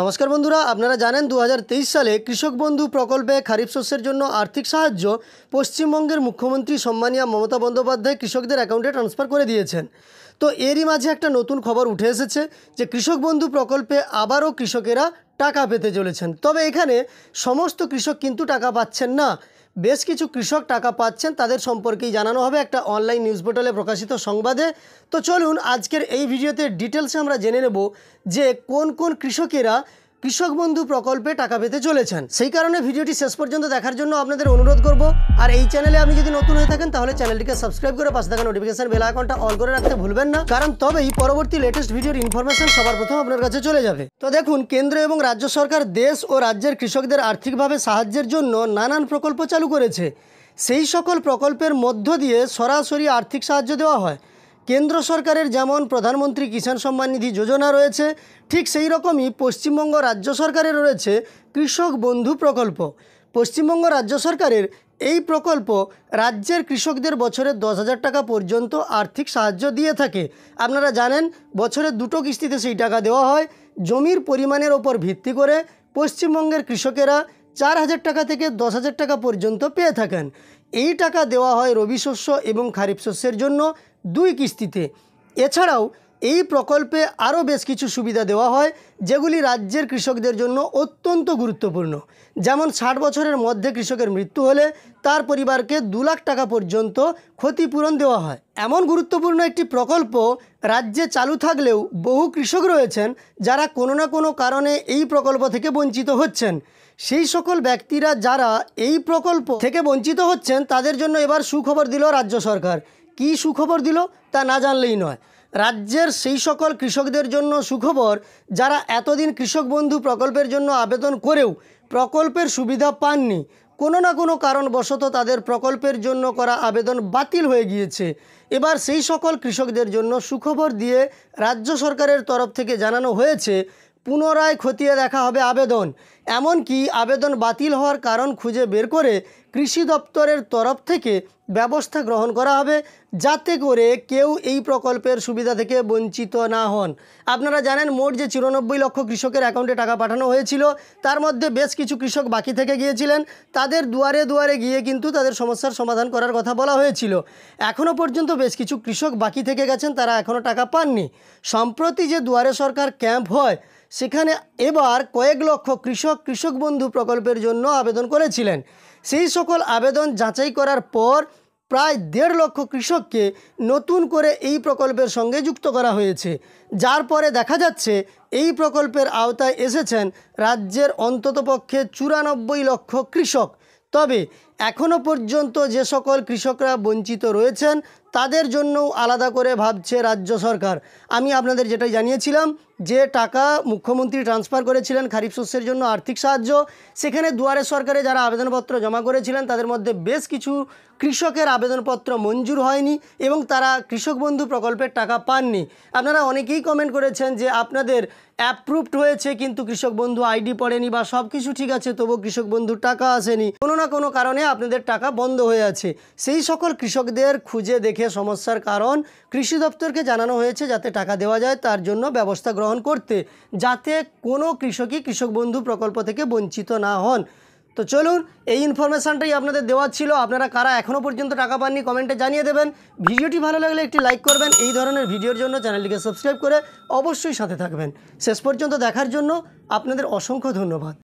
নমস্কার বন্ধুরা আপনারা জানেন দু সালে কৃষক বন্ধু প্রকল্পে খারিফ শস্যের জন্য আর্থিক সাহায্য পশ্চিমবঙ্গের মুখ্যমন্ত্রী সম্মানিয়া মমতা বন্দ্যোপাধ্যায় কৃষকদের অ্যাকাউন্টে ট্রান্সফার করে দিয়েছেন তো এরই মাঝে একটা নতুন খবর উঠে এসেছে যে কৃষক বন্ধু প্রকল্পে আবারও কৃষকেরা টাকা পেতে চলেছেন তবে এখানে সমস্ত কৃষক কিন্তু টাকা পাচ্ছেন না বেশ কিছু কৃষক টাকা পাচ্ছেন তাদের সম্পর্কেই জানানো হবে একটা অনলাইন নিউজ পোর্টালে প্রকাশিত সংবাদে তো চলুন আজকের এই ভিডিওতে ডিটেলসে আমরা জেনে নেব যে কোন কোন কৃষকেরা কৃষক বন্ধু প্রকল্পে টাকা পেতে চলেছেন সেই কারণে ভিডিওটি শেষ পর্যন্ত দেখার জন্য আপনাদের অনুরোধ করব আর এই চ্যানেলে আপনি যদি নতুন হয়ে থাকেন তাহলে চ্যানেলটিকে সাবস্ক্রাইব করে পাশে থাকা নোটিফিকেশন বেল আইকনটা অল করে রাখতে ভুলবেন না কারণ তবেই পরবর্তী লেটেস্ট ভিডিওর ইনফরমেশন সবার প্রথম আপনার কাছে চলে যাবে তো দেখুন কেন্দ্র এবং রাজ্য সরকার দেশ ও রাজ্যের কৃষকদের আর্থিকভাবে সাহায্যের জন্য নানান প্রকল্প চালু করেছে সেই সকল প্রকল্পের মধ্য দিয়ে সরাসরি আর্থিক সাহায্য দেওয়া হয় কেন্দ্র সরকারের যেমন প্রধানমন্ত্রী কিষাণ সম্মান নিধি যোজনা রয়েছে ঠিক সেই রকমই পশ্চিমবঙ্গ রাজ্য সরকারের রয়েছে কৃষক বন্ধু প্রকল্প পশ্চিমবঙ্গ রাজ্য সরকারের এই প্রকল্প রাজ্যের কৃষকদের বছরে দশ হাজার টাকা পর্যন্ত আর্থিক সাহায্য দিয়ে থাকে আপনারা জানেন বছরে দুটো কিস্তিতে সেই টাকা দেওয়া হয় জমির পরিমাণের ওপর ভিত্তি করে পশ্চিমবঙ্গের কৃষকেরা চার হাজার টাকা থেকে দশ হাজার টাকা পর্যন্ত পেয়ে থাকেন এই টাকা দেওয়া হয় রবি শস্য এবং খারিফ শস্যের জন্য দুই কিস্তিতে এছাড়াও এই প্রকল্পে আরও বেশ কিছু সুবিধা দেওয়া হয় যেগুলি রাজ্যের কৃষকদের জন্য অত্যন্ত গুরুত্বপূর্ণ যেমন ষাট বছরের মধ্যে কৃষকের মৃত্যু হলে তার পরিবারকে দু লাখ টাকা পর্যন্ত ক্ষতিপূরণ দেওয়া হয় এমন গুরুত্বপূর্ণ একটি প্রকল্প রাজ্যে চালু থাকলেও বহু কৃষক রয়েছেন যারা কোনো না কোনো কারণে এই প্রকল্প থেকে বঞ্চিত হচ্ছেন সেই সকল ব্যক্তিরা যারা এই প্রকল্প থেকে বঞ্চিত হচ্ছেন তাদের জন্য এবার সুখবর দিল রাজ্য সরকার কি সুখবর দিল তা না জানলেই নয় রাজ্যের সেই সকল কৃষকদের জন্য সুখবর যারা এতদিন কৃষক বন্ধু প্রকল্পের জন্য আবেদন করেও প্রকল্পের সুবিধা পাননি কোনো না কোনো কারণবশত তাদের প্রকল্পের জন্য করা আবেদন বাতিল হয়ে গিয়েছে এবার সেই সকল কৃষকদের জন্য সুখবর দিয়ে রাজ্য সরকারের তরফ থেকে জানানো হয়েছে পুনরায় খতিয়ে দেখা হবে আবেদন এমনকি আবেদন বাতিল হওয়ার কারণ খুঁজে বের করে কৃষি দপ্তরের তরফ থেকে ব্যবস্থা গ্রহণ করা হবে যাতে করে কেউ এই প্রকল্পের সুবিধা থেকে বঞ্চিত না হন আপনারা জানেন মোট যে চুরানব্বই লক্ষ কৃষকের অ্যাকাউন্টে টাকা পাঠানো হয়েছিল তার মধ্যে বেশ কিছু কৃষক বাকি থেকে গিয়েছিলেন তাদের দুয়ারে দুয়ারে গিয়ে কিন্তু তাদের সমস্যার সমাধান করার কথা বলা হয়েছিল এখনও পর্যন্ত বেশ কিছু কৃষক বাকি থেকে গেছেন তারা এখনও টাকা পাননি সম্প্রতি যে দুয়ারে সরকার ক্যাম্প হয় সেখানে এবার কয়েক লক্ষ কৃষক কৃষক বন্ধু প্রকল্পের জন্য আবেদন করেছিলেন সেই সকল আবেদন যাচাই করার পর প্রায় দেড় লক্ষ কৃষককে নতুন করে এই প্রকল্পের সঙ্গে যুক্ত করা হয়েছে যার পরে দেখা যাচ্ছে এই প্রকল্পের আওতায় এসেছেন রাজ্যের অন্ততপক্ষে চুরানব্বই লক্ষ কৃষক তবে এখনও পর্যন্ত যে সকল কৃষকরা বঞ্চিত রয়েছেন তাদের জন্যও আলাদা করে ভাবছে রাজ্য সরকার আমি আপনাদের যেটাই জানিয়েছিলাম যে টাকা মুখ্যমন্ত্রী ট্রান্সফার করেছিলেন খারিফ শস্যের জন্য আর্থিক সাহায্য সেখানে দুয়ারে সরকারে যারা আবেদনপত্র জমা করেছিলেন তাদের মধ্যে বেশ কিছু কৃষকের আবেদনপত্র মঞ্জুর হয়নি এবং তারা কৃষক বন্ধু প্রকল্পের টাকা পাননি আপনারা অনেকেই কমেন্ট করেছেন যে আপনাদের অ্যাপ্রুভড হয়েছে কিন্তু কৃষক বন্ধু আইডি পড়েনি বা সব কিছু ঠিক আছে তবু কৃষক বন্ধুর টাকা আসেনি কোনো না কোনো কারণে আপনাদের টাকা বন্ধ হয়ে আছে সেই সকল কৃষকদের খুঁজে দেখে নিয়ে সমস্যার কারণ কৃষি দপ্তরকে জানানো হয়েছে যাতে টাকা দেওয়া যায় তার জন্য ব্যবস্থা গ্রহণ করতে যাতে কোনো কৃষকই কৃষক বন্ধু প্রকল্প থেকে বঞ্চিত না হন তো চলুন এই ইনফরমেশানটাই আপনাদের দেওয়া ছিল আপনারা কারা এখনও পর্যন্ত টাকা পাননি কমেন্টে জানিয়ে দেবেন ভিডিওটি ভালো লাগলে একটি লাইক করবেন এই ধরনের ভিডিওর জন্য চ্যানেলটিকে সাবস্ক্রাইব করে অবশ্যই সাথে থাকবেন শেষ পর্যন্ত দেখার জন্য আপনাদের অসংখ্য ধন্যবাদ